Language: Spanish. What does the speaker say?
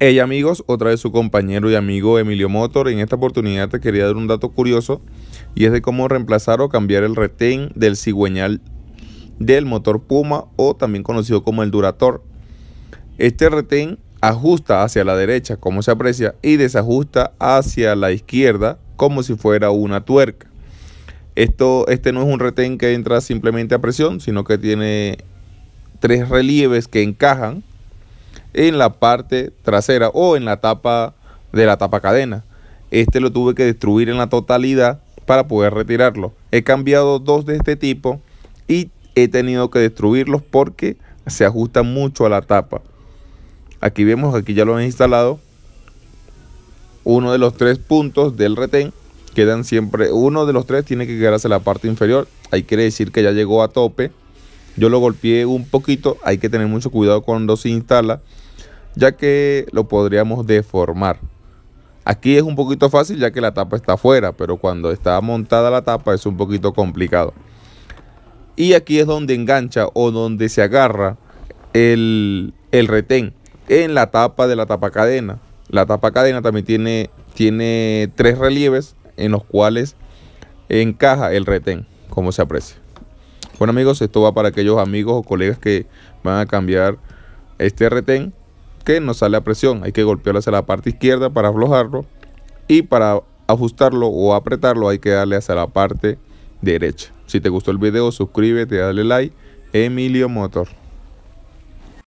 Hey amigos, otra vez su compañero y amigo Emilio Motor. En esta oportunidad te quería dar un dato curioso y es de cómo reemplazar o cambiar el retén del cigüeñal del motor Puma o también conocido como el Durator. Este retén ajusta hacia la derecha como se aprecia y desajusta hacia la izquierda como si fuera una tuerca. Esto, este no es un retén que entra simplemente a presión, sino que tiene tres relieves que encajan en la parte trasera o en la tapa de la tapa cadena. Este lo tuve que destruir en la totalidad para poder retirarlo. He cambiado dos de este tipo y he tenido que destruirlos porque se ajustan mucho a la tapa. Aquí vemos, aquí ya lo he instalado. Uno de los tres puntos del retén quedan siempre, uno de los tres tiene que quedarse en la parte inferior. Ahí quiere decir que ya llegó a tope. Yo lo golpeé un poquito, hay que tener mucho cuidado cuando se instala ya que lo podríamos deformar. Aquí es un poquito fácil ya que la tapa está afuera, pero cuando está montada la tapa es un poquito complicado. Y aquí es donde engancha o donde se agarra el, retén en la tapa de la tapa cadena. La tapa cadena también tiene, tiene tres relieves en los cuales encaja el retén, como se aprecia. Bueno amigos, esto va para aquellos amigos o colegas que van a cambiar este retén no sale a presión. Hay que golpearlo hacia la parte izquierda para aflojarlo y para ajustarlo o apretarlo hay que darle hacia la parte derecha. Si te gustó el video suscríbete, dale like. Emilio Motor.